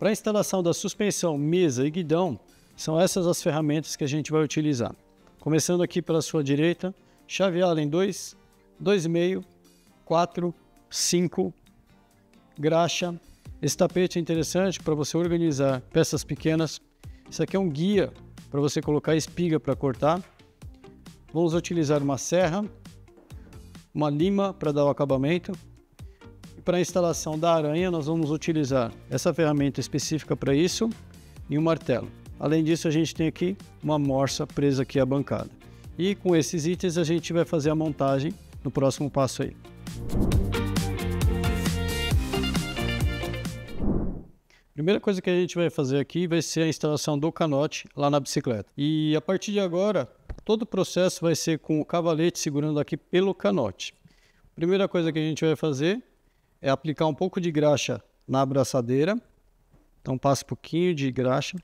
Para a instalação da suspensão, mesa e guidão, são essas as ferramentas que a gente vai utilizar. Começando aqui pela sua direita, chave Allen 2, 2,5, 4, 5, graxa. Esse tapete é interessante para você organizar peças pequenas. Isso aqui é um guia para você colocar espiga para cortar. Vamos utilizar uma serra, uma lima para dar o acabamento, para a instalação da aranha, nós vamos utilizar essa ferramenta específica para isso e um martelo. Além disso, a gente tem aqui uma morsa presa aqui à bancada. E com esses itens a gente vai fazer a montagem no próximo passo aí. Primeira coisa que a gente vai fazer aqui vai ser a instalação do canote lá na bicicleta. E a partir de agora, todo o processo vai ser com o cavalete segurando aqui pelo canote. Primeira coisa que a gente vai fazer é aplicar um pouco de graxa na abraçadeira. Então passa um pouquinho de graxa.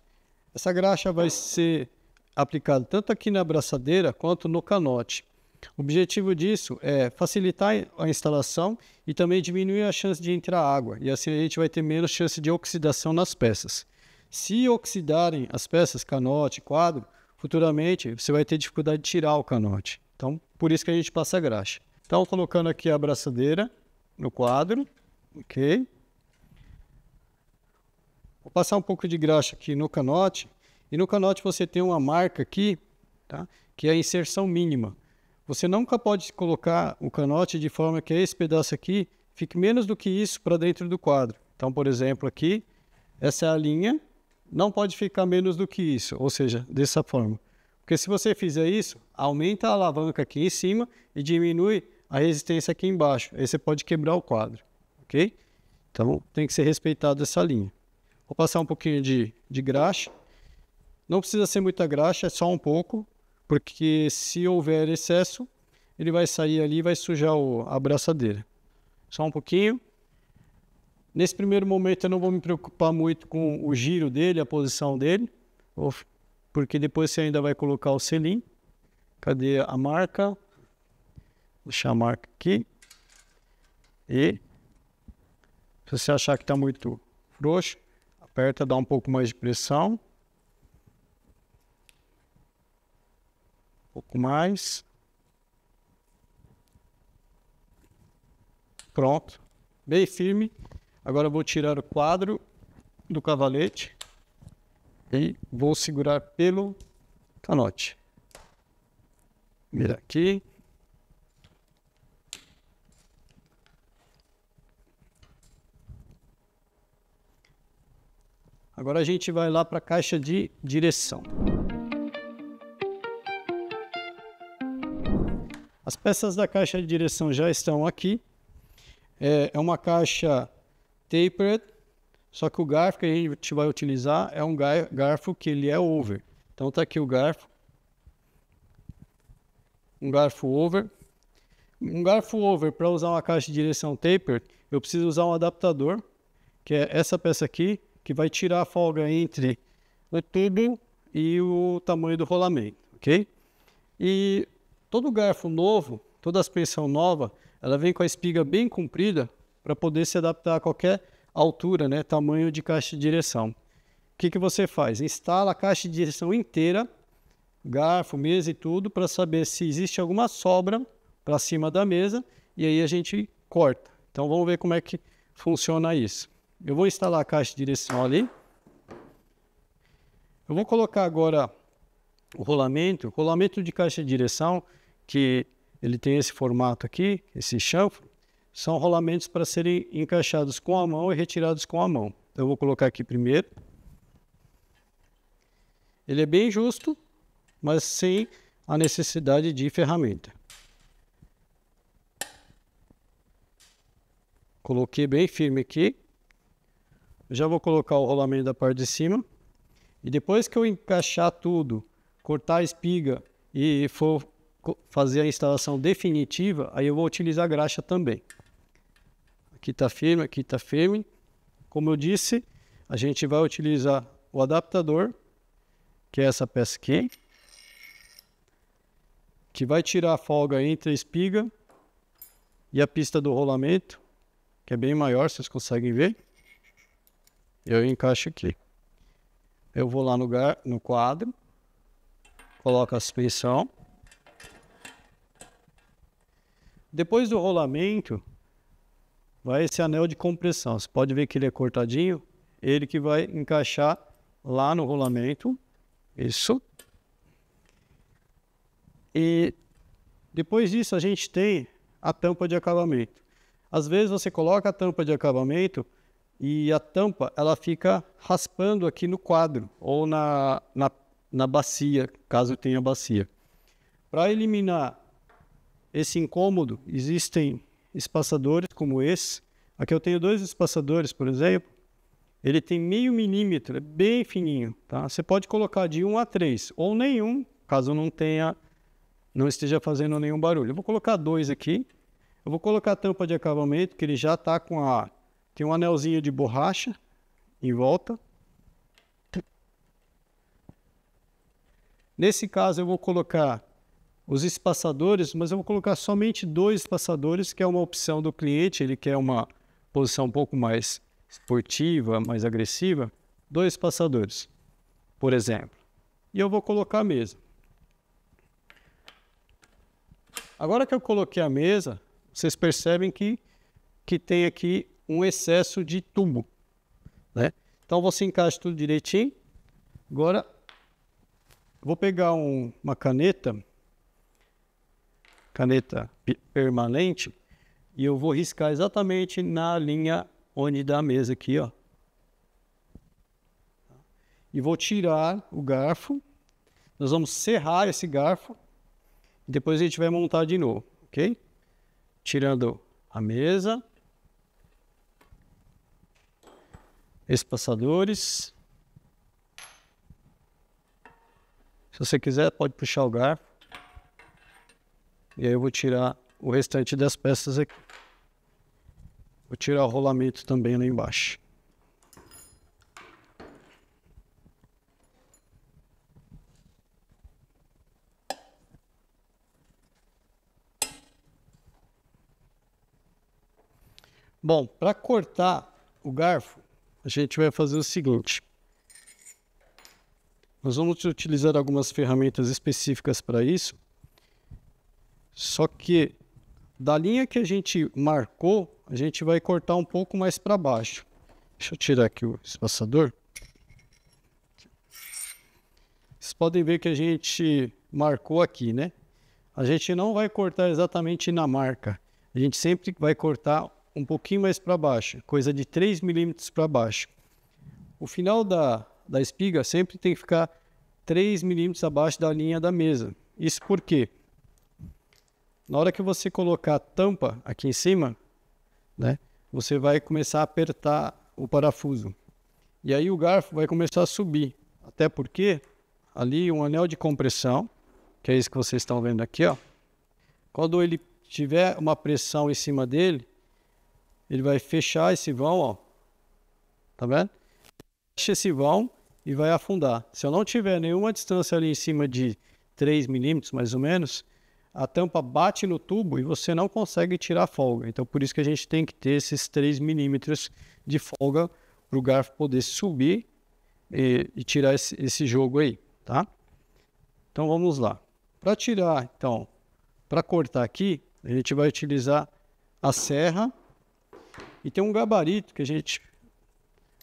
Essa graxa vai ser aplicada tanto aqui na abraçadeira quanto no canote. O objetivo disso é facilitar a instalação e também diminuir a chance de entrar água, e assim a gente vai ter menos chance de oxidação nas peças. Se oxidarem as peças, canote, quadro, futuramente você vai ter dificuldade de tirar o canote. Então, por isso que a gente passa graxa. Então, colocando aqui a abraçadeira, no quadro, ok? Vou passar um pouco de graxa aqui no canote. E no canote você tem uma marca aqui, tá? que é a inserção mínima. Você nunca pode colocar o canote de forma que esse pedaço aqui fique menos do que isso para dentro do quadro. Então, por exemplo, aqui, essa é a linha, não pode ficar menos do que isso, ou seja, dessa forma. Porque se você fizer isso, aumenta a alavanca aqui em cima e diminui a resistência é aqui embaixo. Aí você pode quebrar o quadro, ok? Então tem que ser respeitado essa linha. Vou passar um pouquinho de, de graxa. Não precisa ser muita graxa, é só um pouco, porque se houver excesso, ele vai sair ali e vai sujar o, a abraçadeira. Só um pouquinho. Nesse primeiro momento eu não vou me preocupar muito com o giro dele, a posição dele, porque depois você ainda vai colocar o selim. Cadê a marca? a marca aqui. E se você achar que está muito frouxo, aperta, dá um pouco mais de pressão. Um pouco mais. Pronto. Bem firme. Agora vou tirar o quadro do cavalete e vou segurar pelo canote. Mira aqui. Agora a gente vai lá para a caixa de direção. As peças da caixa de direção já estão aqui. É, é, uma caixa tapered, só que o garfo que a gente vai utilizar é um garfo que ele é over. Então está aqui o garfo. Um garfo over. Um garfo over, para usar uma caixa de direção tapered, eu preciso usar um adaptador, que é essa peça aqui, que vai tirar a folga entre o tubo e o tamanho do rolamento, ok? E todo garfo novo, toda aspersão nova, ela vem com a espiga bem comprida para poder se adaptar a qualquer altura, né, tamanho de caixa de direção. O que, que você faz? Instala a caixa de direção inteira, garfo, mesa e tudo, para saber se existe alguma sobra para cima da mesa e aí a gente corta. Então vamos ver como é que funciona isso. Eu vou instalar a caixa de direção ali. Eu vou colocar agora o rolamento, o rolamento de caixa de direção, que ele tem esse formato aqui, esse chanfro, são rolamentos para serem encaixados com a mão e retirados com a mão. Então, eu vou colocar aqui primeiro. Ele é bem justo, mas sem a necessidade de ferramenta. Coloquei bem firme aqui já vou colocar o rolamento da parte de cima. E depois que eu encaixar tudo, cortar a espiga e for fazer a instalação definitiva, aí eu vou utilizar graxa também. Aqui está firme, aqui está firme. Como eu disse, a gente vai utilizar o adaptador, que é essa peça aqui, que vai tirar a folga entre a espiga e a pista do rolamento, que é bem maior, vocês conseguem ver. Eu encaixo aqui. Eu vou lá no, lugar, no quadro, coloco a suspensão. Depois do rolamento, vai esse anel de compressão. Você pode ver que ele é cortadinho, ele que vai encaixar lá no rolamento. Isso. E depois disso a gente tem a tampa de acabamento. Às vezes você coloca a tampa de acabamento e a tampa ela fica raspando aqui no quadro ou na, na, na bacia, caso tenha bacia. Para eliminar esse incômodo, existem espaçadores como esse. Aqui eu tenho dois espaçadores, por exemplo. Ele tem meio milímetro, é bem fininho. Tá? Você pode colocar de 1 a 3, ou nenhum, caso não tenha, não esteja fazendo nenhum barulho. Eu vou colocar dois aqui. Eu vou colocar a tampa de acabamento, que ele já está com a tem um anelzinho de borracha em volta. Nesse caso eu vou colocar os espaçadores, mas eu vou colocar somente dois espaçadores, que é uma opção do cliente, ele quer uma posição um pouco mais esportiva, mais agressiva, dois espaçadores, por exemplo. E eu vou colocar a mesa. Agora que eu coloquei a mesa, vocês percebem que, que tem aqui um excesso de tubo, né? Então você encaixa tudo direitinho. Agora vou pegar um, uma caneta, caneta permanente, e eu vou riscar exatamente na linha onde dá a mesa aqui, ó. E vou tirar o garfo. Nós vamos serrar esse garfo e depois a gente vai montar de novo, ok? Tirando a mesa. espaçadores. Se você quiser, pode puxar o garfo. E aí eu vou tirar o restante das peças aqui. Vou tirar o rolamento também lá embaixo. Bom, para cortar o garfo, a gente vai fazer o seguinte. Nós vamos utilizar algumas ferramentas específicas para isso, só que da linha que a gente marcou, a gente vai cortar um pouco mais para baixo. Deixa eu tirar aqui o espaçador. Vocês podem ver que a gente marcou aqui, né? A gente não vai cortar exatamente na marca. A gente sempre vai cortar um pouquinho mais para baixo, coisa de 3 milímetros para baixo. O final da, da espiga sempre tem que ficar 3 milímetros abaixo da linha da mesa. Isso porque na hora que você colocar a tampa aqui em cima, né, você vai começar a apertar o parafuso. E aí o garfo vai começar a subir, até porque ali um anel de compressão, que é isso que vocês estão vendo aqui, ó. Quando ele tiver uma pressão em cima dele, ele vai fechar esse vão, ó. Tá vendo? Fecha esse vão e vai afundar. Se eu não tiver nenhuma distância ali em cima de 3 milímetros, mais ou menos, a tampa bate no tubo e você não consegue tirar a folga. Então, por isso que a gente tem que ter esses 3 milímetros de folga para o garfo poder subir e, e tirar esse, esse, jogo aí, tá? Então, vamos lá. Para tirar, então, para cortar aqui, a gente vai utilizar a serra e tem um gabarito que a gente.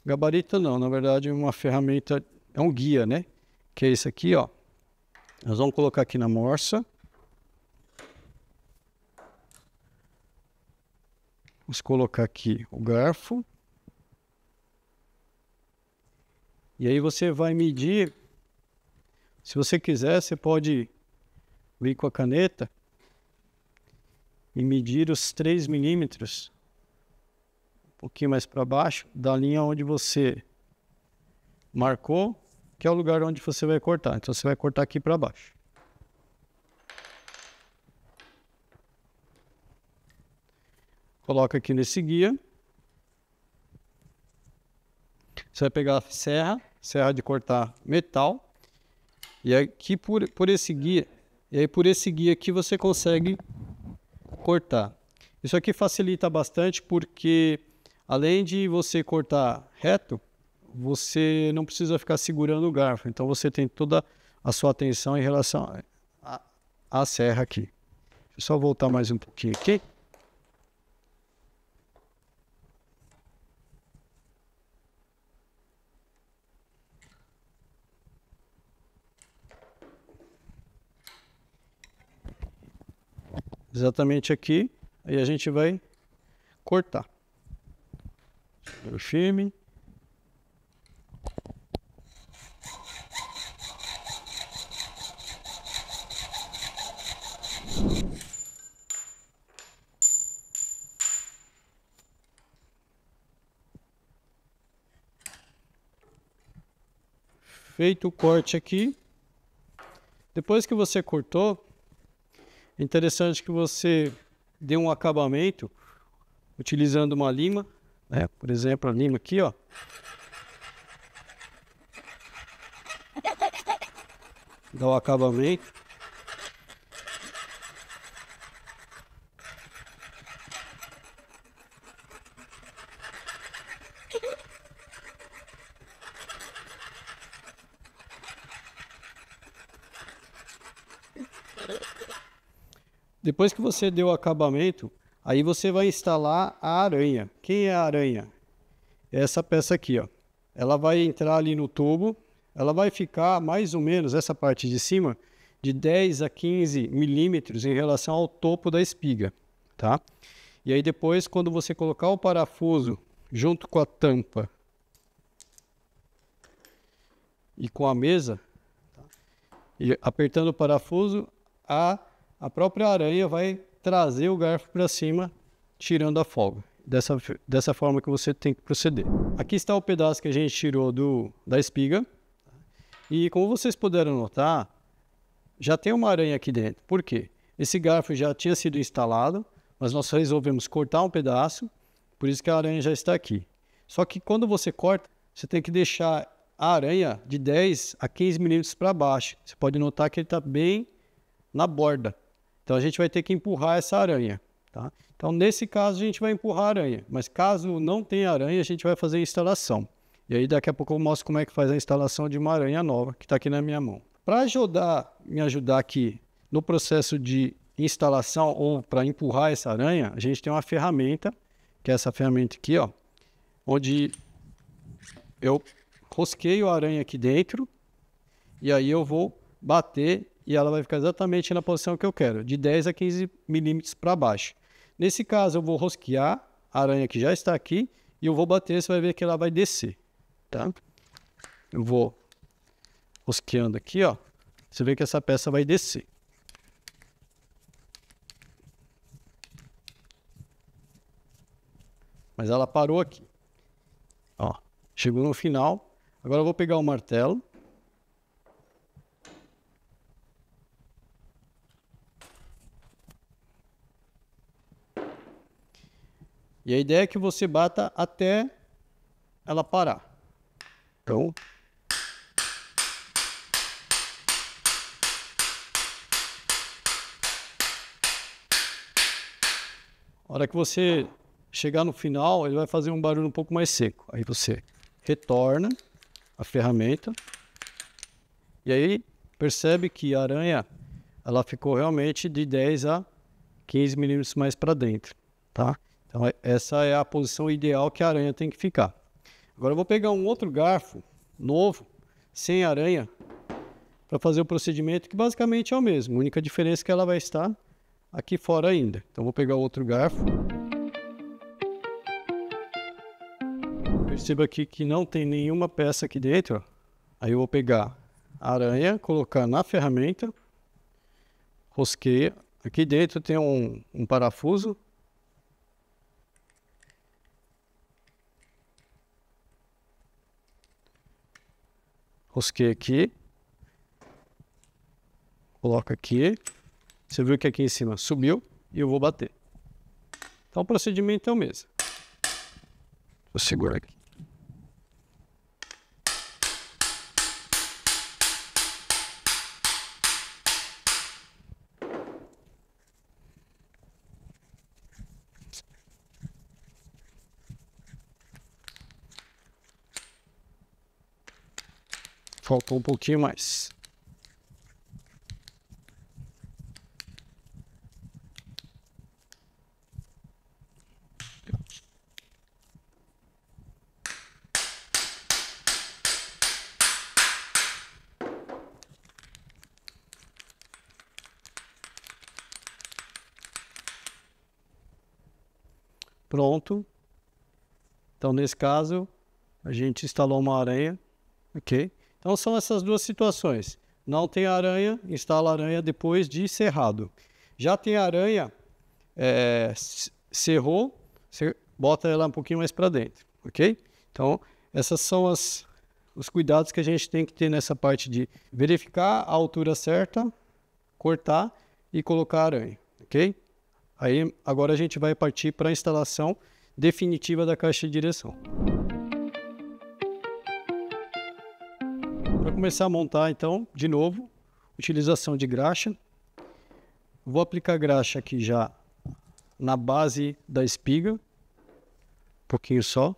Gabarito não, na verdade é uma ferramenta, é um guia, né? Que é esse aqui, ó. Nós vamos colocar aqui na morsa. Vamos colocar aqui o garfo. E aí você vai medir. Se você quiser, você pode vir com a caneta e medir os 3 milímetros pouquinho mais para baixo da linha onde você marcou, que é o lugar onde você vai cortar. Então você vai cortar aqui para baixo. Coloca aqui nesse guia. Você vai pegar a serra, serra de cortar metal. E aqui por, por esse guia, e aí por esse guia aqui você consegue cortar. Isso aqui facilita bastante porque Além de você cortar reto, você não precisa ficar segurando o garfo. Então você tem toda a sua atenção em relação à, serra aqui. Deixa eu só voltar mais um pouquinho aqui. Exatamente aqui. Aí a gente vai cortar. Meu filme Feito o corte aqui. Depois que você cortou, é interessante que você dê um acabamento utilizando uma lima né? Por exemplo, a aqui, ó. Dá o acabamento. Depois que você deu o acabamento, Aí você vai instalar a aranha. Quem é a aranha? É essa peça aqui, ó. Ela vai entrar ali no tubo, ela vai ficar mais ou menos essa parte de cima de 10 a 15 milímetros em relação ao topo da espiga, tá? E aí depois, quando você colocar o parafuso junto com a tampa e com a mesa, tá? e apertando o parafuso, a, a própria aranha vai trazer o garfo para cima, tirando a folga. Dessa, dessa forma que você tem que proceder. Aqui está o pedaço que a gente tirou do, da espiga. E como vocês puderam notar, já tem uma aranha aqui dentro. Por quê? Esse garfo já tinha sido instalado, mas nós resolvemos cortar um pedaço, por isso que a aranha já está aqui. Só que quando você corta, você tem que deixar a aranha de 10 a 15 milímetros para baixo. Você pode notar que ele está bem na borda. Então a gente vai ter que empurrar essa aranha. Tá? Então, nesse caso, a gente vai empurrar a aranha, mas caso não tenha aranha, a gente vai fazer a instalação. E aí, daqui a pouco, eu mostro como é que faz a instalação de uma aranha nova que está aqui na minha mão. Para ajudar, me ajudar aqui no processo de instalação ou para empurrar essa aranha, a gente tem uma ferramenta, que é essa ferramenta aqui, ó, onde eu rosqueio a aranha aqui dentro e aí eu vou bater e ela vai ficar exatamente na posição que eu quero, de 10 a 15 milímetros para baixo. Nesse caso, eu vou rosquear a aranha que já está aqui e eu vou bater, você vai ver que ela vai descer, tá? Eu vou rosqueando aqui, ó. Você vê que essa peça vai descer. Mas ela parou aqui. Ó, chegou no final. Agora eu vou pegar o martelo E a ideia é que você bata até ela parar. Então. A hora que você chegar no final, ele vai fazer um barulho um pouco mais seco. Aí você retorna a ferramenta e aí percebe que a aranha ela ficou realmente de 10 a 15 milímetros mais para dentro, tá? Então, é, essa é a posição ideal que a aranha tem que ficar. Agora, eu vou pegar um outro garfo novo, sem aranha, para fazer o procedimento que basicamente é o mesmo. A única diferença é que ela vai estar aqui fora ainda. Então, vou pegar outro garfo. Perceba aqui que não tem nenhuma peça aqui dentro. Ó. Aí eu vou pegar a aranha, colocar na ferramenta, rosqueia. Aqui dentro tem um, um parafuso Rosquei aqui. Coloco aqui. Você viu que aqui em cima subiu e eu vou bater. Então o procedimento é o mesmo. Vou segurar aqui. Faltou um pouquinho mais. Pronto. Então, nesse caso, a gente instalou uma aranha, ok? Então são essas duas situações. Não tem aranha, instala aranha depois de cerrado. Já tem aranha, é, cerrou, você bota ela um pouquinho mais para dentro, ok? Então, essas são as, os cuidados que a gente tem que ter nessa parte de verificar a altura certa, cortar e colocar a aranha, ok? Aí, agora a gente vai partir para a instalação definitiva da caixa de direção. Para começar a montar, então, de novo, utilização de graxa. Vou aplicar graxa aqui já na base da espiga, um pouquinho só.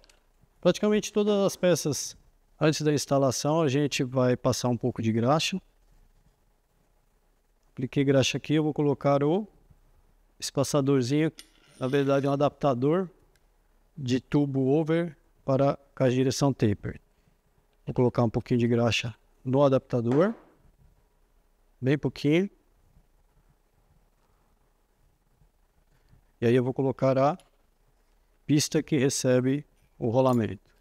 Praticamente todas as peças antes da instalação a gente vai passar um pouco de graxa. Apliquei graxa aqui, eu vou colocar o espaçadorzinho, na verdade um adaptador de tubo over para caixa de direção taper. Vou colocar um pouquinho de graxa no adaptador. Bem pouquinho. E aí eu vou colocar a pista que recebe o rolamento.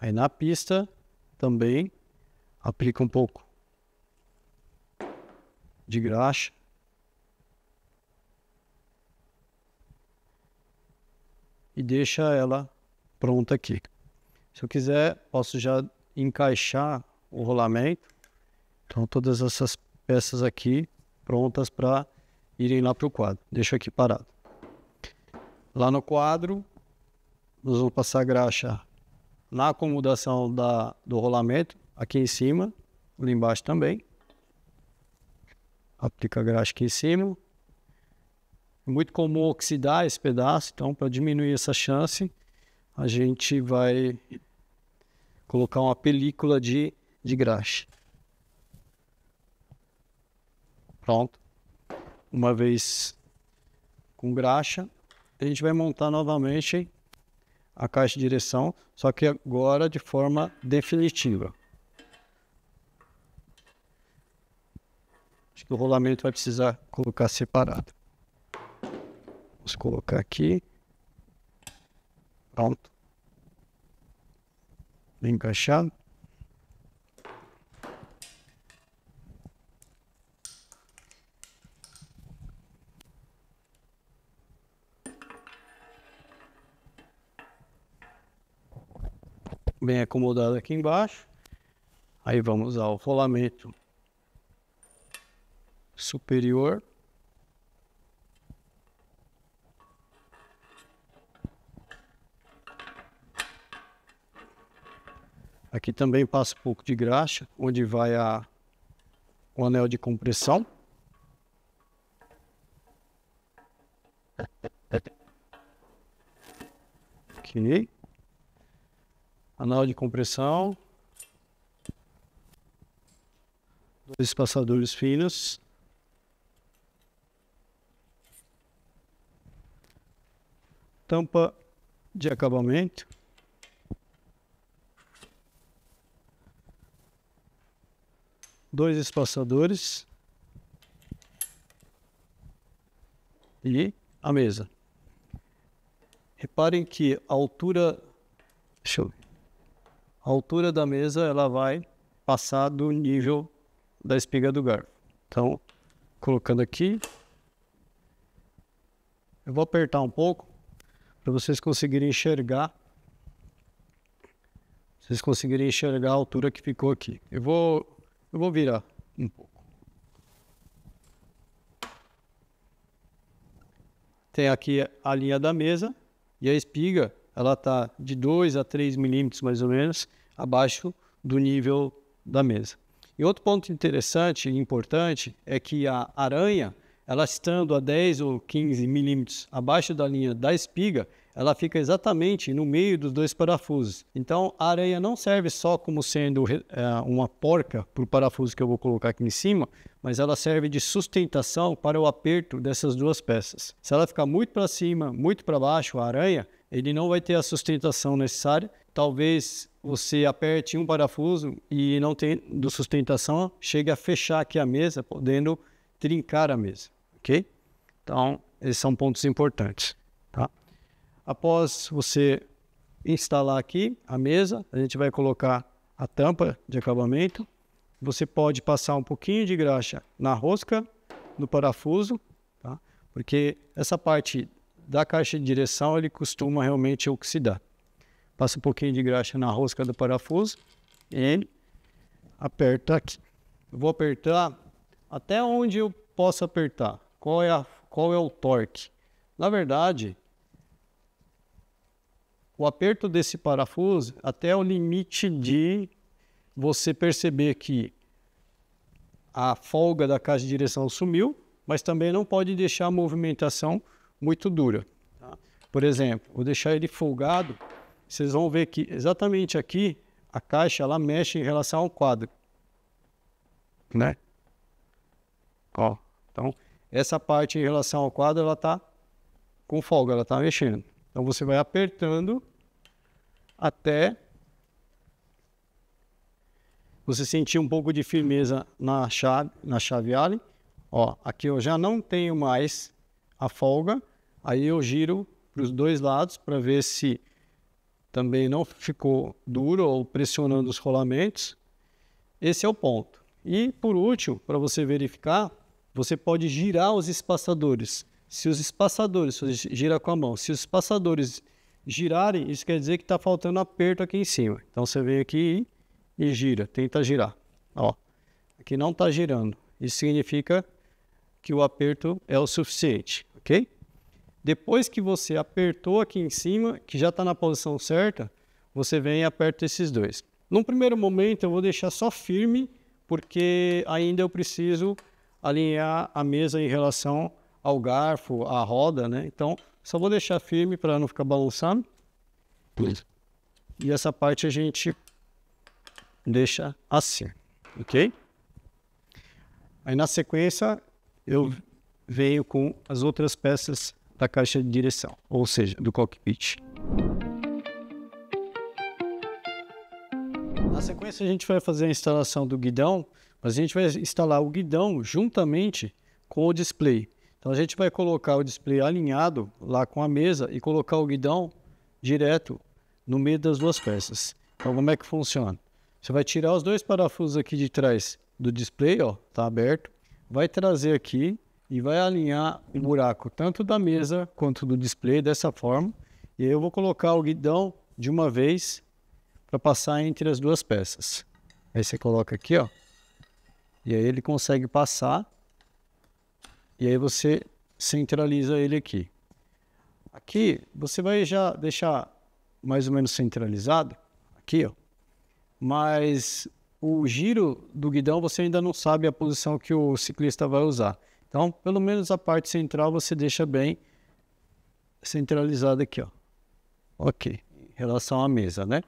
Aí na pista também aplica um pouco de graxa. E deixa ela pronta aqui. Se eu quiser, posso já encaixar o rolamento. Então, todas essas peças aqui prontas para irem lá para o quadro. Deixo aqui parado. Lá no quadro, nós vamos passar graxa na acomodação da, do rolamento, aqui em cima, ali embaixo também. Aplica a graxa aqui em cima. É muito comum oxidar esse pedaço, então para diminuir essa chance, a gente vai colocar uma película de, de graxa. Pronto. Uma vez com graxa, a gente vai montar novamente a caixa de direção, só que agora de forma definitiva. Acho que o rolamento vai precisar colocar separado. Vamos colocar aqui. Pronto encaixado. Bem acomodado aqui embaixo. Aí vamos ao rolamento superior. Aqui também passa um pouco de graxa, onde vai a, o anel de compressão. Ok. Anel de compressão. Dois espaçadores finos. Tampa de acabamento. dois espaçadores e a mesa. Reparem que a altura, deixa eu ver, a altura da mesa ela vai passar do nível da espiga do garfo. Então, colocando aqui, eu vou apertar um pouco para vocês conseguirem enxergar. Vocês conseguirem enxergar a altura que ficou aqui. Eu vou eu vou virar um pouco. Tem aqui a linha da mesa e a espiga, ela está de 2 a 3 milímetros mais ou menos abaixo do nível da mesa. E outro ponto interessante e importante é que a aranha, ela estando a 10 ou 15 milímetros abaixo da linha da espiga, ela fica exatamente no meio dos dois parafusos. Então a areia não serve só como sendo é, uma porca para o parafuso que eu vou colocar aqui em cima, mas ela serve de sustentação para o aperto dessas duas peças. Se ela ficar muito para cima, muito para baixo, a aranha, ele não vai ter a sustentação necessária. Talvez você aperte um parafuso e não tendo sustentação, chegue a fechar aqui a mesa, podendo trincar a mesa, ok? Então, esses são pontos importantes. Após você instalar aqui a mesa, a gente vai colocar a tampa de acabamento. Você pode passar um pouquinho de graxa na rosca, no parafuso, tá? porque essa parte da caixa de direção ele costuma realmente oxidar. Passa um pouquinho de graxa na rosca do parafuso e aperta aqui. Eu vou apertar até onde eu posso apertar. Qual é, a, qual é o torque? Na verdade, o aperto desse parafuso até o limite de você perceber que a folga da caixa de direção sumiu, mas também não pode deixar a movimentação muito dura. Tá? Por exemplo, vou deixar ele folgado, vocês vão ver que exatamente aqui a caixa ela mexe em relação ao quadro, né? Ó, então essa parte em relação ao quadro ela está com folga, ela está mexendo. Então você vai apertando até você sentir um pouco de firmeza na chave, na chave Allen. Ó, aqui eu já não tenho mais a folga. Aí eu giro para os dois lados para ver se também não ficou duro ou pressionando os rolamentos. Esse é o ponto. E por último, para você verificar, você pode girar os espaçadores. Se os espaçadores, gira com a mão, se os espaçadores girarem, isso quer dizer que está faltando aperto aqui em cima. Então você vem aqui e gira, tenta girar. Ó, aqui não está girando. Isso significa que o aperto é o suficiente, ok? Depois que você apertou aqui em cima, que já está na posição certa, você vem e aperta esses dois. Num primeiro momento eu vou deixar só firme, porque ainda eu preciso alinhar a mesa em relação ao garfo, à roda, né? Então, só vou deixar firme para não ficar balançando. E essa parte a gente deixa assim, ok? Aí na sequência eu venho com as outras peças da caixa de direção, ou seja, do cockpit. Na sequência a gente vai fazer a instalação do guidão, mas a gente vai instalar o guidão juntamente com o display. Então a gente vai colocar o display alinhado lá com a mesa e colocar o guidão direto no meio das duas peças. Então como é que funciona? Você vai tirar os dois parafusos aqui de trás do display, ó, tá aberto, vai trazer aqui e vai alinhar o buraco tanto da mesa quanto do display dessa forma. E aí eu vou colocar o guidão de uma vez para passar entre as duas peças. Aí você coloca aqui, ó. E aí ele consegue passar e aí você centraliza ele aqui. Aqui você vai já deixar mais ou menos centralizado, aqui, ó. Mas o giro do guidão você ainda não sabe a posição que o ciclista vai usar. Então, pelo menos a parte central você deixa bem centralizada aqui, ó. Ok, em relação à mesa, né?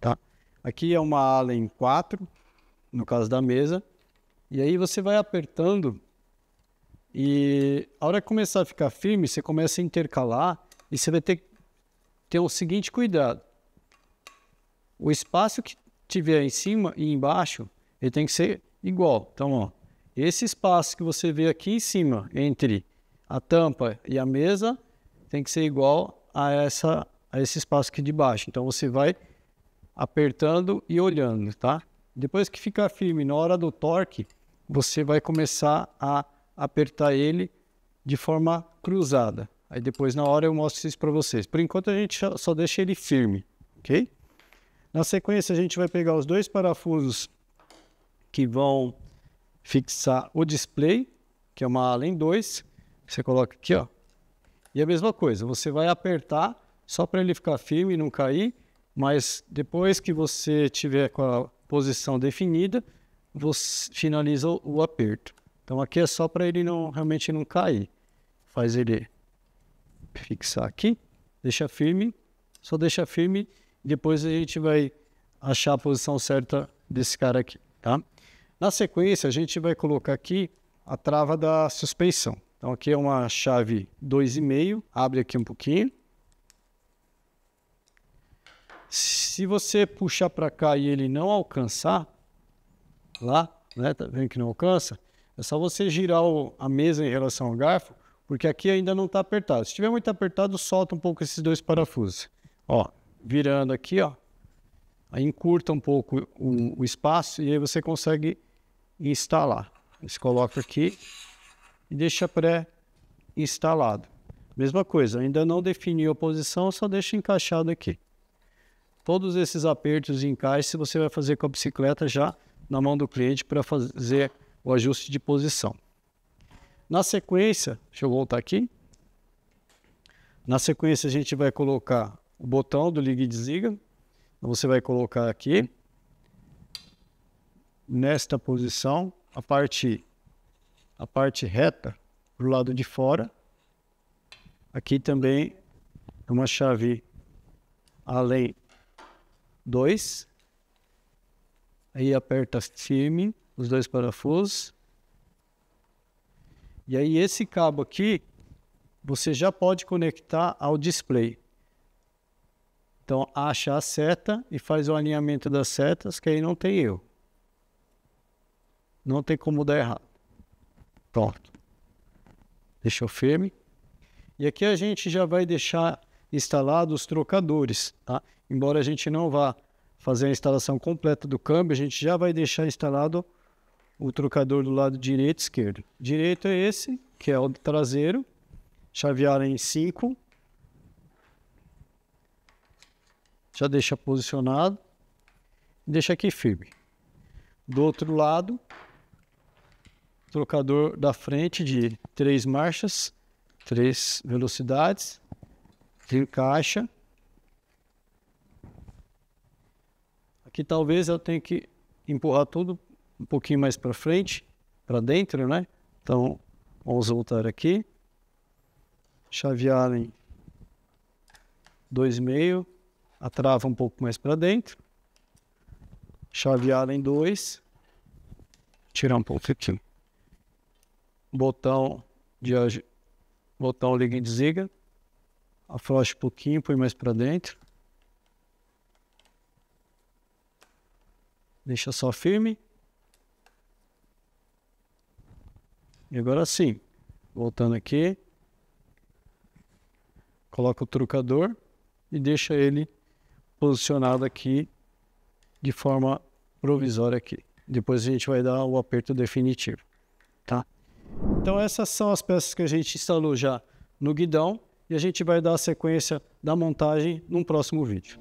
Tá. Aqui é uma Allen 4, no caso da mesa. E aí você vai apertando e a hora que começar a ficar firme, você começa a intercalar e você vai ter que ter o seguinte cuidado. O espaço que tiver em cima e embaixo, ele tem que ser igual. Então, ó, esse espaço que você vê aqui em cima, entre a tampa e a mesa, tem que ser igual a, essa, a esse espaço aqui de baixo. Então, você vai apertando e olhando, tá? Depois que ficar firme na hora do torque, você vai começar a apertar ele de forma cruzada. Aí depois, na hora, eu mostro isso para vocês. Por enquanto, a gente só deixa ele firme, ok? Na sequência, a gente vai pegar os dois parafusos que vão fixar o display, que é uma Allen 2. Você coloca aqui, ó. E a mesma coisa, você vai apertar só para ele ficar firme e não cair, mas depois que você tiver com a posição definida, você finaliza o aperto. Então aqui é só para ele não realmente não cair. Faz ele fixar aqui, deixa firme, só deixa firme, depois a gente vai achar a posição certa desse cara aqui, tá? Na sequência, a gente vai colocar aqui a trava da suspensão. Então aqui é uma chave 2,5, abre aqui um pouquinho. Se você puxar para cá e ele não alcançar, lá, né, tá vendo que não alcança? É só você girar o, a mesa em relação ao garfo, porque aqui ainda não está apertado. Se estiver muito apertado, solta um pouco esses dois parafusos. Ó, virando aqui, ó, aí encurta um pouco o, o espaço e aí você consegue instalar. Você coloca aqui e deixa pré-instalado. Mesma coisa, ainda não definiu a posição, só deixa encaixado aqui. Todos esses apertos e encaixes você vai fazer com a bicicleta já na mão do cliente para fazer o ajuste de posição. Na sequência, deixa eu voltar aqui. Na sequência, a gente vai colocar o botão do liga e desliga. Então, você vai colocar aqui, nesta posição, a parte, a parte reta para o lado de fora. Aqui também é uma chave além 2. Aí aperta firme os dois parafusos. E aí esse cabo aqui, você já pode conectar ao display. Então acha a seta e faz o alinhamento das setas, que aí não tem erro. Não tem como dar errado. Pronto. Deixou firme. E aqui a gente já vai deixar instalados os trocadores, tá? Embora a gente não vá fazer a instalação completa do câmbio, a gente já vai deixar instalado o trocador do lado direito e esquerdo. Direito é esse, que é o traseiro, chavear em 5. Já deixa posicionado. Deixa aqui firme. Do outro lado, trocador da frente de três marchas, três velocidades, encaixa. Aqui talvez eu tenha que empurrar tudo um pouquinho mais para frente, para dentro, né? Então, vamos voltar aqui. Chave Allen 2,5, a trava um pouco mais para dentro. Chave Allen 2, tirar um pouco aqui. Botão de botão liga e desliga. Afrouxa um pouquinho, põe mais para dentro. Deixa só firme. E agora sim, voltando aqui, coloca o trucador e deixa ele posicionado aqui de forma provisória aqui. Depois a gente vai dar o aperto definitivo, tá? Então essas são as peças que a gente instalou já no guidão e a gente vai dar a sequência da montagem num próximo vídeo.